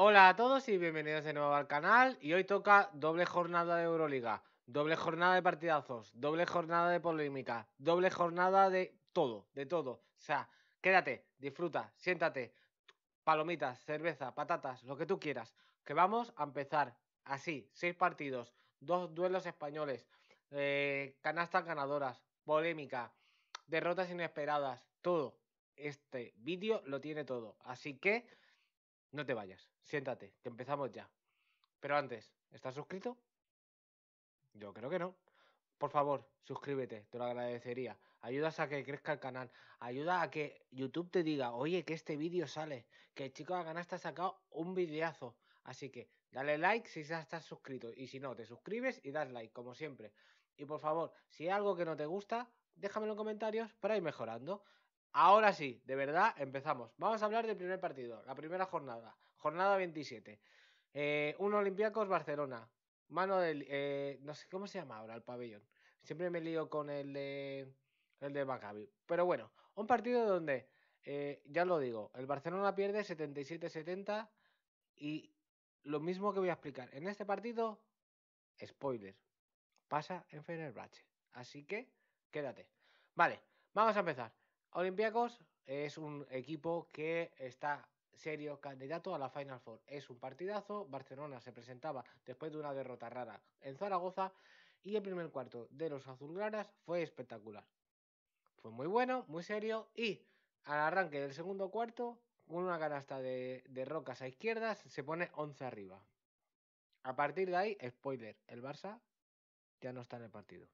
Hola a todos y bienvenidos de nuevo al canal y hoy toca doble jornada de Euroliga, doble jornada de partidazos, doble jornada de polémica, doble jornada de todo, de todo. O sea, quédate, disfruta, siéntate, palomitas, cerveza, patatas, lo que tú quieras, que vamos a empezar así, seis partidos, dos duelos españoles, eh, canastas ganadoras, polémica, derrotas inesperadas, todo. Este vídeo lo tiene todo, así que no te vayas, siéntate, que empezamos ya. Pero antes, ¿estás suscrito? Yo creo que no. Por favor, suscríbete, te lo agradecería. Ayudas a que crezca el canal, ayuda a que YouTube te diga, oye, que este vídeo sale, que el chico de Canasta ha sacado un videazo. Así que dale like si ya estás suscrito y si no, te suscribes y das like, como siempre. Y por favor, si hay algo que no te gusta, déjamelo en comentarios para ir mejorando. Ahora sí, de verdad, empezamos. Vamos a hablar del primer partido, la primera jornada, jornada 27. Eh, un Olympiacos Barcelona. Mano del. Eh, no sé cómo se llama ahora el pabellón. Siempre me lío con el de. El de Maccabi. Pero bueno, un partido donde. Eh, ya lo digo, el Barcelona pierde 77-70. Y lo mismo que voy a explicar. En este partido, spoiler, pasa en Fenerbahce. Así que quédate. Vale, vamos a empezar. Olympiacos es un equipo que está serio candidato a la Final Four. Es un partidazo. Barcelona se presentaba después de una derrota rara en Zaragoza y el primer cuarto de los azulgranas fue espectacular. Fue muy bueno, muy serio y al arranque del segundo cuarto, con una canasta de, de rocas a izquierdas, se pone 11 arriba. A partir de ahí, spoiler, el Barça ya no está en el partido.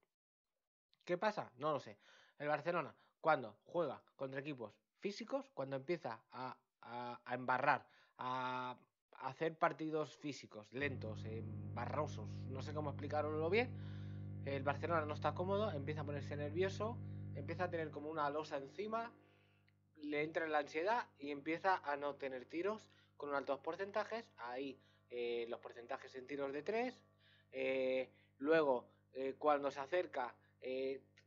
¿Qué pasa? No lo sé. El Barcelona, cuando juega contra equipos físicos, cuando empieza a, embarrar, a, hacer partidos físicos, lentos, barrosos, no sé cómo explicarlo bien, el Barcelona no está cómodo, empieza a ponerse nervioso, empieza a tener como una losa encima, le entra en la ansiedad y empieza a no tener tiros con altos porcentajes. Ahí eh, los porcentajes en tiros de 3. Eh, luego, eh, cuando se acerca,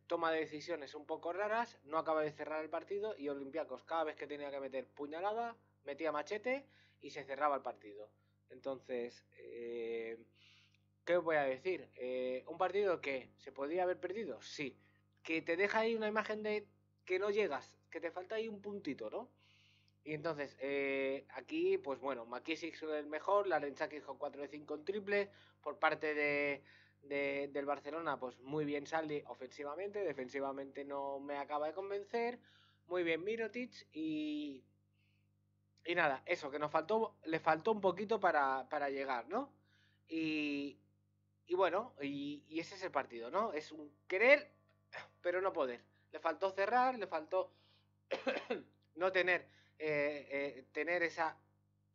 toma de decisiones un poco raras, no acaba de cerrar el partido y Olympiacos cada vez que tenía que meter puñalada, metía machete y se cerraba el partido. Entonces, eh, ¿qué os voy a decir? Eh, un partido que se podría haber perdido, sí. Que te deja ahí una imagen de que no llegas, que te falta ahí un puntito, ¿no? Y entonces, eh, aquí, pues bueno, McKissick es el mejor, que hizo 4 de 5 en triple por parte de, del Barcelona, pues muy bien Saldi ofensivamente, defensivamente no me acaba de convencer, muy bien Mirotic y... Y nada, eso, que nos faltó, le faltó un poquito para, llegar, ¿no? Y, bueno, y, ese es el partido, ¿no? Es un querer, pero no poder. Le faltó cerrar, le faltó no tener, eh, eh, tener esa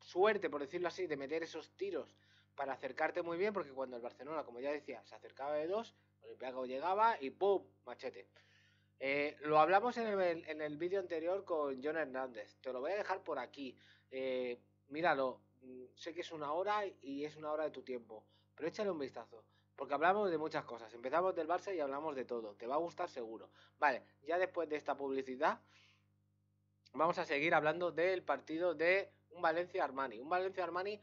suerte, por decirlo así, de meter esos tiros para acercarte muy bien, porque cuando el Barcelona, como ya decía, se acercaba de dos, Olympiacos llegaba y ¡pum! Machete. Eh, lo hablamos en el, en el vídeo anterior con John Hernández. Te lo voy a dejar por aquí. Eh, míralo. Mm, sé que es una hora y es una hora de tu tiempo. Pero échale un vistazo. Porque hablamos de muchas cosas. Empezamos del Barça y hablamos de todo. Te va a gustar seguro. Vale, ya después de esta publicidad. Vamos a seguir hablando del partido de un Valencia Armani. Un Valencia Armani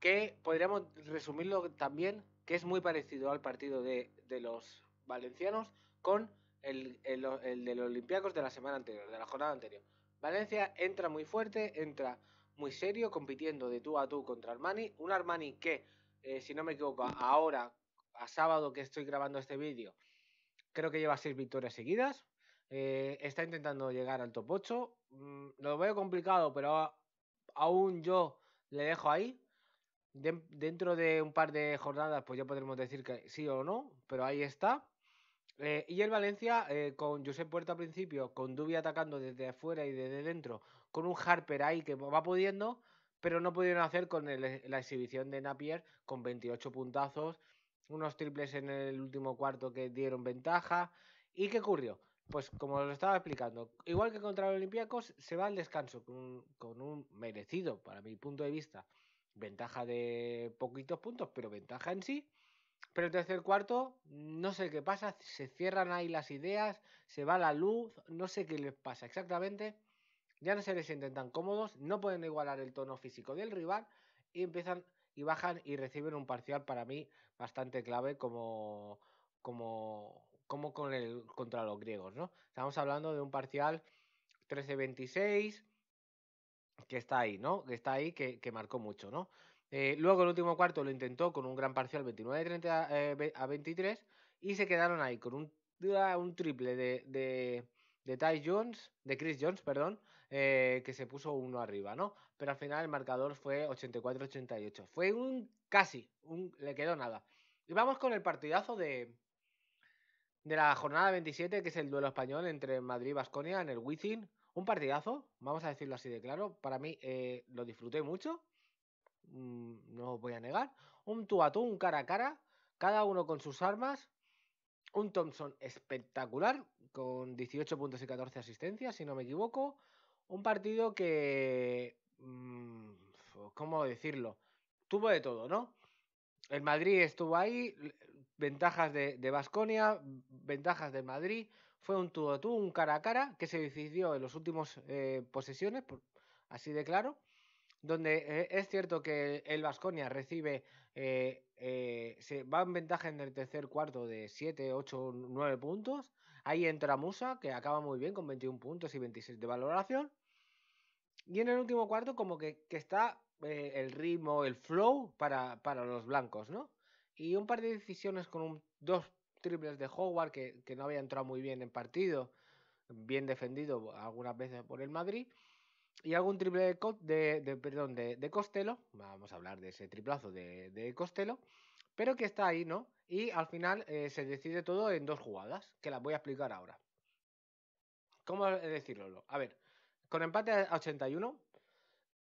que podríamos resumirlo también, que es muy parecido al partido de, los valencianos con el, el, de los Olympiacos de la semana anterior, de la jornada anterior. Valencia entra muy fuerte, entra muy serio, compitiendo de tú a tú contra Armani. Un Armani que, eh, si no me equivoco, ahora, a sábado que estoy grabando este vídeo, creo que lleva seis victorias seguidas. Eh, está intentando llegar al top 8. Mm, lo veo complicado, pero aún yo le dejo ahí dentro de un par de jornadas, pues ya podremos decir que sí o no, pero ahí está. Eh, y el Valencia, eh, con Josep Puerta al principio, con Dubia atacando desde afuera y desde dentro, con un Harper ahí que va pudiendo, pero no pudieron hacer con e, la exhibición de Napier, con 28 puntazos, unos triples en el último cuarto que dieron ventaja. ¿Y qué ocurrió? Pues como lo estaba explicando, igual que contra los Olympiacos, se va al descanso con un merecido, para mi punto de vista, Ventaja de poquitos puntos, pero ventaja en sí. Pero el tercer cuarto, no sé qué pasa, se cierran ahí las ideas, se va la luz, no sé qué les pasa exactamente. Ya no se les sienten tan cómodos, no pueden igualar el tono físico del rival y empiezan y bajan y reciben un parcial para mí bastante clave como, como, como con el, contra los griegos, ¿no? Estamos hablando de un parcial 13-26, que está ahí, ¿no? Que está ahí, que, marcó mucho, ¿no? Eh, luego el último cuarto lo intentó con un gran parcial 29 30 eh, a 23 y se quedaron ahí con un, un triple de, de, Ty Jones, de Chris Jones, perdón, eh, que se puso uno arriba, ¿no? Pero al final el marcador fue 84-88. Fue un casi, un, le quedó nada. Y vamos con el partidazo de, de la jornada 27, que es el duelo español entre Madrid y Vasconia en el Within. Un partidazo, vamos a decirlo así de claro. Para mí eh, lo disfruté mucho, mm, no voy a negar. Un tú un cara a cara, cada uno con sus armas. Un Thompson espectacular, con 18 puntos y 14 asistencias, si no me equivoco. Un partido que... Mm, ¿Cómo decirlo? Tuvo de todo, ¿no? El Madrid estuvo ahí, ventajas de Vasconia, ventajas de Madrid. Fue un tú tú, un cara a cara que se decidió en los últimos eh, posesiones, así de claro. Donde eh, es cierto que el Vasconia recibe, eh, se va en ventaja en el tercer cuarto de 7, 8, 9 puntos. Ahí entra Musa, que acaba muy bien con 21 puntos y 26 de valoración. Y en el último cuarto, como que, que está el ritmo, el flow para, para los blancos, ¿no? y un par de decisiones con un, dos triples de Howard que, no había entrado muy bien en partido, bien defendido algunas veces por el Madrid. Y algún triple de, de, perdón, de, de, Costello, vamos a hablar de ese triplazo de, Costelo. pero que está ahí, ¿no? Y al final eh, se decide todo en dos jugadas, que las voy a explicar ahora. ¿Cómo decirlo? A ver, con empate a 81,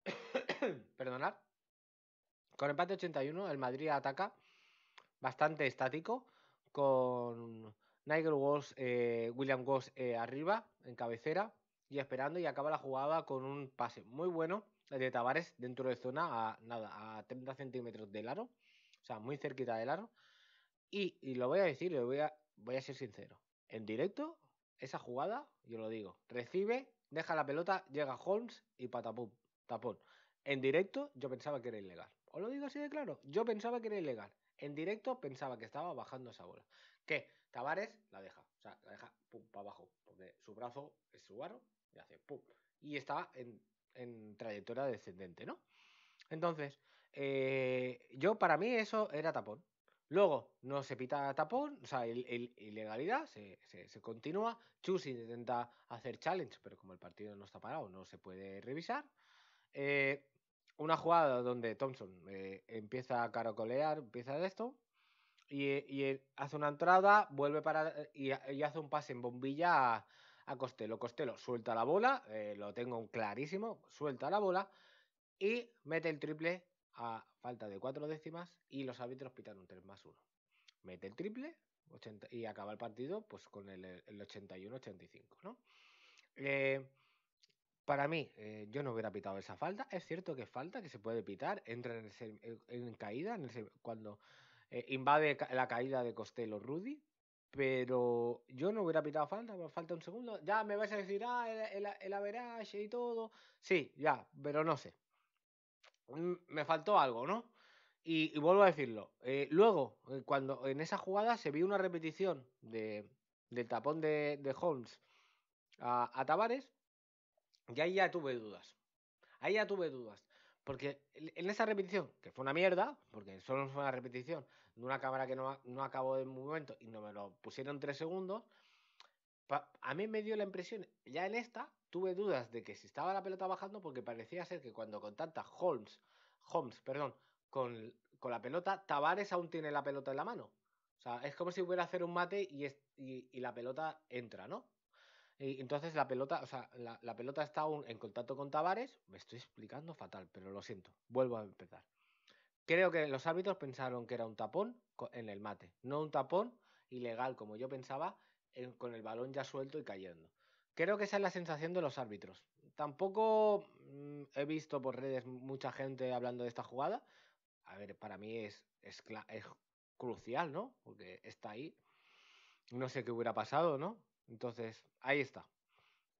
perdonad, con empate a 81 el Madrid ataca bastante estático, con Nigel Walsh, eh, William Walsh eh, arriba, en cabecera, y esperando, y acaba la jugada con un pase muy bueno de Tavares dentro de zona a nada, a 30 centímetros del aro, o sea, muy cerquita del aro. Y, lo voy a decir, lo voy a, voy a ser sincero. En directo, esa jugada, yo lo digo, recibe, deja la pelota, llega Holmes y patapum, tapón. En directo, yo pensaba que era ilegal. Os lo digo así de claro, yo pensaba que era ilegal. En directo pensaba que estaba bajando esa bola. Que Tavares la deja, o sea, la deja pum, para abajo, porque su brazo es su barro y hace pum. Y está en, trayectoria descendente, ¿no? Entonces, eh, yo para mí eso era tapón. Luego no se pita tapón, o sea, ilegalidad, se, continúa. Chus intenta hacer challenge, pero como el partido no está parado, no se puede revisar. Eh, una jugada donde Thompson eh, empieza a caracolear, empieza de esto, y, hace una entrada, vuelve para y, hace un pase en bombilla a, a Costello. Costello suelta la bola, eh, lo tengo clarísimo, suelta la bola y mete el triple a falta de cuatro décimas y los árbitros pitan un 3 más uno. Mete el triple 80, y acaba el partido pues con el, el 81-85, ¿no? Eh, para mí, eh, yo no hubiera pitado esa falta. Es cierto que falta, que se puede pitar. Entra en, caída cuando eh, invade la caída de Costello Rudy. Pero yo no hubiera pitado falta, me falta un segundo. Ya me vais a decir, ah, el, el, y todo. Sí, ya, pero no sé. Mm, me faltó algo, ¿no? Y, vuelvo a decirlo. Eh, luego, cuando en esa jugada se vio una repetición de, del tapón de, Holmes a, a Tavares y ahí ya tuve dudas. Ahí ya tuve dudas. Porque en esa repetición, que fue una mierda, porque solo fue una repetición de una cámara que no, acabó de movimiento y no me lo pusieron tres segundos, a mí me dio la impresión, ya en esta, tuve dudas de que si estaba la pelota bajando, porque parecía ser que cuando contacta Holmes, Holmes, perdón, con, la pelota, Tavares aún tiene la pelota en la mano. O sea, es como si hubiera hacer un mate y, y la pelota entra, ¿no? Y entonces la pelota, o sea, la, pelota está aún en contacto con Tavares. Me estoy explicando fatal, pero lo siento. Vuelvo a empezar. Creo que los árbitros pensaron que era un tapón en el mate, no un tapón ilegal como yo pensaba, con el balón ya suelto y cayendo. Creo que esa es la sensación de los árbitros. Tampoco mm, he visto por redes mucha gente hablando de esta jugada. A ver, para mí es, es crucial, ¿no? Porque está ahí. No sé qué hubiera pasado, ¿no? Entonces, ahí está.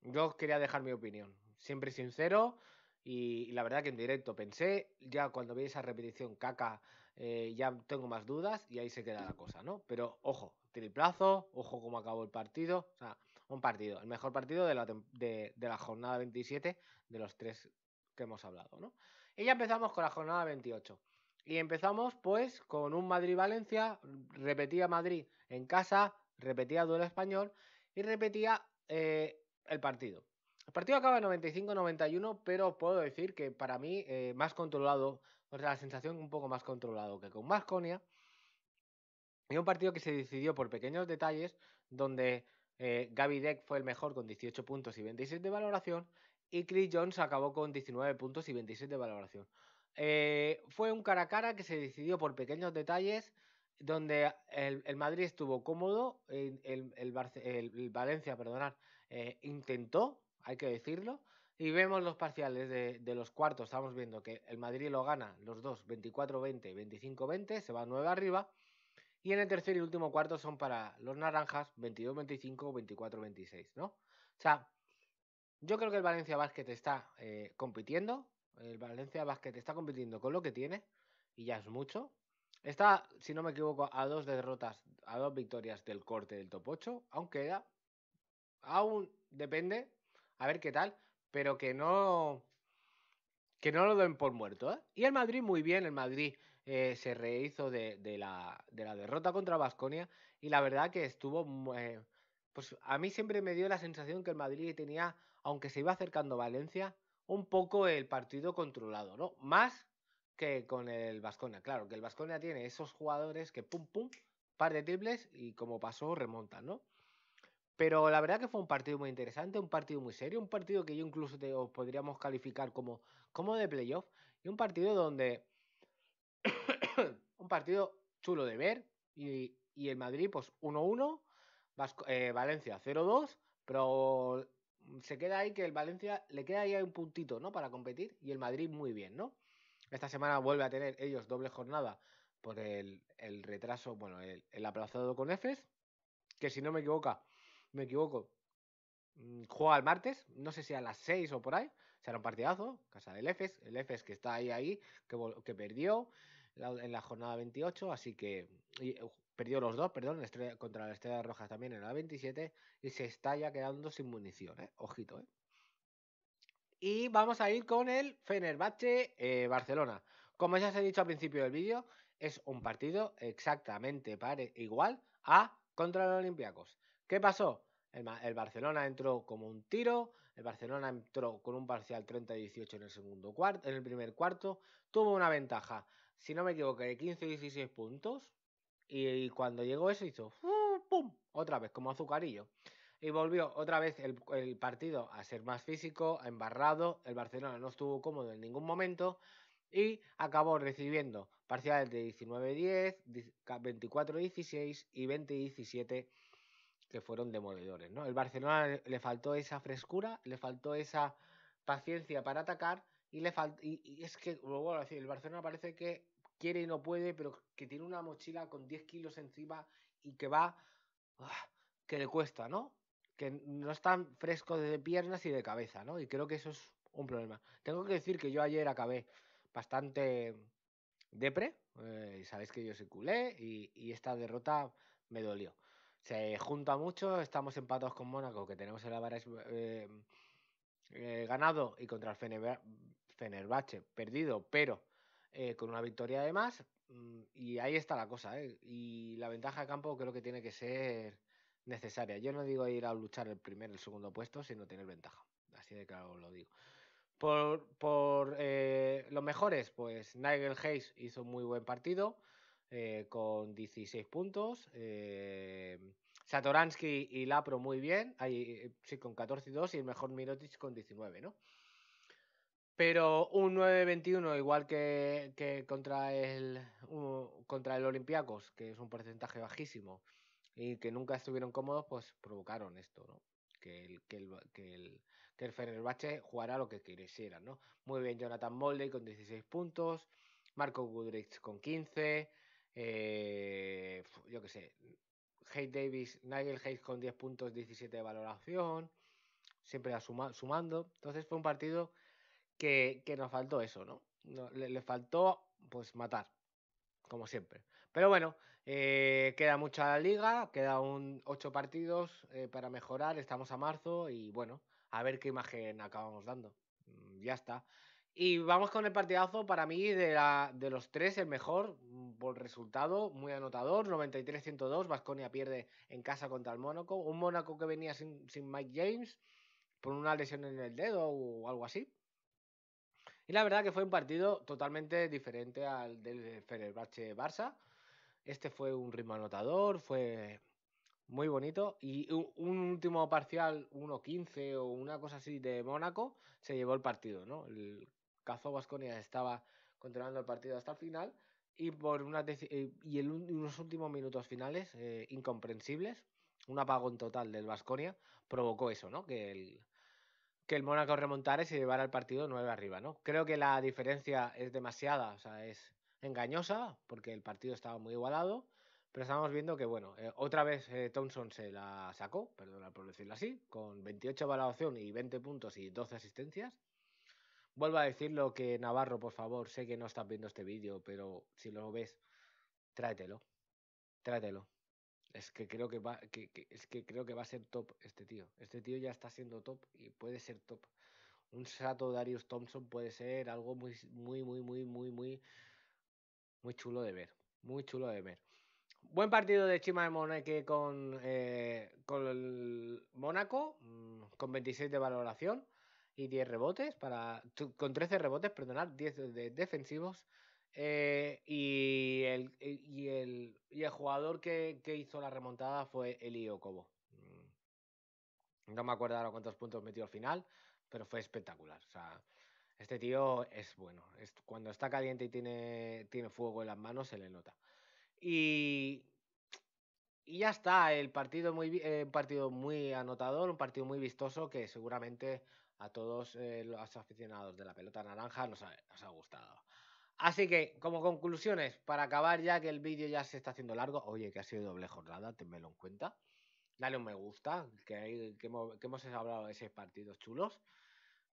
Yo quería dejar mi opinión. Siempre sincero. Y, la verdad que en directo pensé, ya cuando vi esa repetición caca, eh, ya tengo más dudas y ahí se queda la cosa, ¿no? Pero ojo, triplazo, ojo cómo acabó el partido. O sea, un partido, el mejor partido de la, de la jornada 27 de los tres que hemos hablado, ¿no? Y ya empezamos con la jornada 28. Y empezamos pues con un Madrid-Valencia, repetía Madrid en casa, repetía duelo español y repetía eh, el partido. El partido acaba en 95-91, pero puedo decir que para mí eh, más controlado, o sea, la sensación un poco más controlado que con Masconia. Y un partido que se decidió por pequeños detalles, donde eh, Gaby Deck fue el mejor con 18 puntos y 26 de valoración, y Chris Jones acabó con 19 puntos y 26 de valoración. fue un cara a cara que se decidió por pequeños detalles donde el, Madrid estuvo cómodo, el, Valencia, perdonar eh, intentó, hay que decirlo, y vemos los parciales de, los cuartos, estamos viendo que el Madrid lo gana los dos, 24-20, 25-20, se va nueve arriba, y en el tercer y último cuarto son para los naranjas, 22-25, 24-26, ¿no? O sea, yo creo que el Valencia Basket está eh, compitiendo, el Valencia Basket está compitiendo con lo que tiene, y ya es mucho, Está, si no me equivoco, a dos derrotas, a dos victorias del corte del top 8, aunque queda aún depende, a ver qué tal, pero que no, que no lo den por muerto. ¿eh? Y el Madrid muy bien, el Madrid eh, se rehizo de, la, derrota contra Vasconia. y la verdad que estuvo... Eh, pues a mí siempre me dio la sensación que el Madrid tenía, aunque se iba acercando Valencia, un poco el partido controlado, ¿no? Más que con el Vasconia. Claro, que el Vasconia tiene esos jugadores que pum pum, par de triples y como pasó, remontan, ¿no? Pero la verdad que fue un partido muy interesante, un partido muy serio, un partido que yo incluso te, podríamos calificar como, como de playoff y un partido donde. un partido chulo de ver y, el Madrid, pues 1-1, eh, Valencia 0-2, pero se queda ahí que el Valencia le queda ahí un puntito, ¿no? Para competir y el Madrid muy bien, ¿no? Esta semana vuelve a tener ellos doble jornada por el, retraso, bueno, el, aplazado con EFES, que si no me equivoco, me equivoco, mm, juega el martes, no sé si a las 6 o por ahí, será un partidazo, casa del EFES, el EFES que está ahí, ahí, que, perdió en la jornada 28, así que uh, perdió los dos, perdón, contra la Estrella Roja también en la 27 y se está ya quedando sin munición, ¿eh? ojito, ¿eh? Y vamos a ir con el Fenerbahce eh, Barcelona. Como ya os he dicho al principio del vídeo, es un partido exactamente igual a contra los Olympiacos. ¿Qué pasó? El, Barcelona entró como un tiro, el Barcelona entró con un parcial 30-18 en el segundo cuarto, en el primer cuarto, tuvo una ventaja, si no me equivoco, de 15-16 puntos y, cuando llegó eso hizo ¡uh! pum, otra vez como azucarillo y volvió otra vez el, partido a ser más físico, embarrado, el Barcelona no estuvo cómodo en ningún momento y acabó recibiendo parciales de 19-10, 24-16 y 20-17 que fueron demoledores. ¿no? El Barcelona le faltó esa frescura, le faltó esa paciencia para atacar y le Y, es que, el Barcelona parece que quiere y no puede, pero que tiene una mochila con 10 kilos encima y que va... Ah, que le cuesta, ¿no? que no están frescos de piernas y de cabeza, ¿no? Y creo que eso es un problema. Tengo que decir que yo ayer acabé bastante depre, eh, y sabéis que yo soy culé, y, esta derrota me dolió. Se junta mucho, estamos empatados con Mónaco, que tenemos el Álvarez eh, eh, ganado, y contra el Fenerbahce perdido, pero con una victoria además mm, Y ahí está la cosa, Y la ventaja de campo creo que tiene que ser necesaria. Yo no digo ir a luchar el primer, el segundo puesto, sino tener ventaja. Así de claro lo digo. Por, eh, los mejores, pues Nigel Hayes hizo un muy buen partido eh, con 16 puntos. Eh, Satoransky y Lapro muy bien, ahí, sí, con 14 y 2 y el mejor Mirotic con 19, ¿no? Pero un 9-21 igual que, contra el contra el Olympiacos, que es un porcentaje bajísimo y que nunca estuvieron cómodos, pues provocaron esto, ¿no? Que el, que el, que el, el Fenerbahce jugara lo que quisiera, ¿no? Muy bien, Jonathan Molde con 16 puntos, Marco Goodrich con 15, eh, yo qué sé, Davis, Nigel Hayes con 10 puntos, 17 de valoración, siempre sumando. Entonces fue un partido que, que nos faltó eso, ¿no? no le, le, faltó pues matar, como siempre. Pero bueno, eh, queda mucha la liga, queda un ocho partidos eh, para mejorar, estamos a marzo y bueno, a ver qué imagen acabamos dando. Mm, ya está. Y vamos con el partidazo para mí de, los tres, el mejor mm, por resultado, muy anotador, 93-102, Vasconia pierde en casa contra el Mónaco, un Mónaco que venía sin, sin Mike James por una lesión en el dedo o algo así. Y la verdad que fue un partido totalmente diferente al del Fenerbahce Barça. Este fue un ritmo anotador, fue muy bonito. Y un, último parcial, 1-15 o una cosa así de Mónaco, se llevó el partido, ¿no? El Cazo Vasconia estaba controlando el partido hasta el final y por una eh, y unos últimos minutos finales eh, incomprensibles, un apagón total del Vasconia provocó eso, ¿no? Que el que el Mónaco remontara y se llevara el partido nueve arriba, ¿no? Creo que la diferencia es demasiada, o sea, es engañosa, porque el partido estaba muy igualado, pero estábamos viendo que, bueno, eh, otra vez eh, Thompson se la sacó, perdona por decirlo así, con 28 valoración y 20 puntos y 12 asistencias. Vuelvo a decirlo que Navarro, por favor, sé que no estás viendo este vídeo, pero si lo ves, tráetelo. Tráetelo. Es que creo que va, que, es que creo que va a ser top este tío. Este tío ya está siendo top y puede ser top. Un Sato Darius Thompson puede ser algo muy, muy, muy, muy, muy, muy muy chulo de ver, muy chulo de ver. Buen partido de Chima de Moneque con, eh, con el Mónaco, mm, con 26 de valoración y 10 rebotes, para, con 13 rebotes, perdonad, 10 de defensivos. Eh, y, el, y, el, y, el, jugador que, hizo la remontada fue Elio Cobo. Mm. No me acuerdo ahora cuántos puntos metió al final, pero fue espectacular. O sea, este tío es bueno. cuando está caliente y tiene, tiene fuego en las manos, se le nota. Y, y ya está, el partido muy, eh, partido muy anotador, un partido muy vistoso que seguramente a todos eh, los aficionados de la pelota naranja nos ha, gustado. Así que, como conclusiones, para acabar ya que el vídeo ya se está haciendo largo, oye, que ha sido doble jornada, tenmelo en cuenta. Dale un me gusta, que, que, hemos, hablado de esos partidos chulos.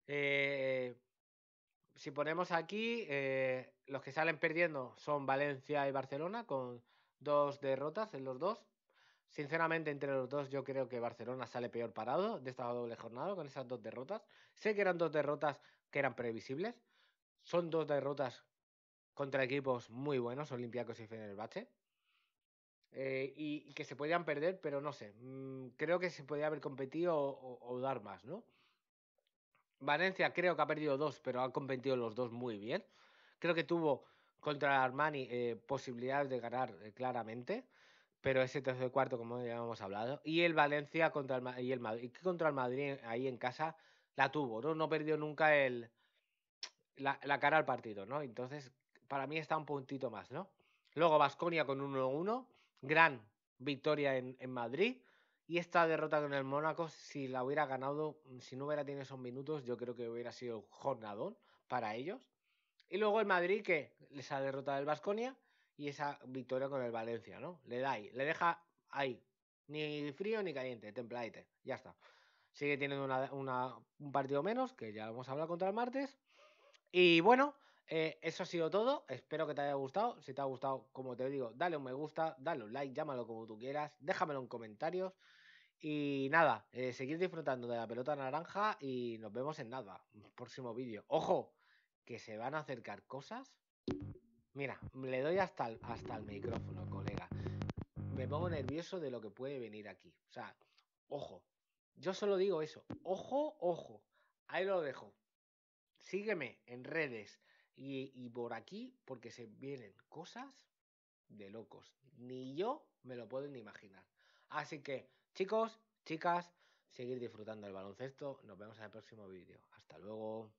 Eh, si ponemos aquí, eh, los que salen perdiendo son Valencia y Barcelona, con dos derrotas en los dos. Sinceramente, entre los dos, yo creo que Barcelona sale peor parado de esta doble jornada con esas dos derrotas. Sé que eran dos derrotas que eran previsibles. Son dos derrotas contra equipos muy buenos, Olympiacos y Fenerbahce. Eh, y, que se podían perder, pero no sé. Mm, creo que se podía haber competido o dar más, ¿no? Valencia creo que ha perdido dos, pero ha competido los dos muy bien. Creo que tuvo contra Armani eh, posibilidades de ganar eh, claramente, pero ese tercer cuarto, como ya hemos hablado, y el Valencia contra el, y el Madrid, y contra el Madrid ahí en casa la tuvo, ¿no? No perdió nunca el, la, cara al partido, ¿no? Entonces, para mí está un puntito más, ¿no? Luego Vasconia con 1-1, gran victoria en, en Madrid. Y esta derrota con el Mónaco, si la hubiera ganado, mm, si no hubiera tenido esos minutos, yo creo que hubiera sido jornadón para ellos. Y luego el Madrid, que esa derrota del Vasconia y esa victoria con el Valencia, ¿no? Le da ahí, le deja ahí. Ni frío ni caliente, templadete, ya está. Sigue teniendo un partido menos, que ya vamos a hablar contra el martes. Y bueno, eh, eso ha sido todo. Espero que te haya gustado. Si te ha gustado, como te digo, dale un me gusta, dale un like, llámalo como tú quieras, déjamelo en comentarios. Y nada, eh, seguir disfrutando de la pelota naranja y nos vemos en nada. Próximo vídeo. Ojo, que se van a acercar cosas. Mira, le doy hasta el, hasta el micrófono, colega. Me pongo nervioso de lo que puede venir aquí. O sea, ojo. Yo solo digo eso. Ojo, ojo. Ahí lo dejo. Sígueme en redes y, y por aquí porque se vienen cosas de locos. Ni yo me lo puedo ni imaginar. Así que Chicos, chicas, seguir disfrutando del baloncesto. Nos vemos en el próximo vídeo. Hasta luego.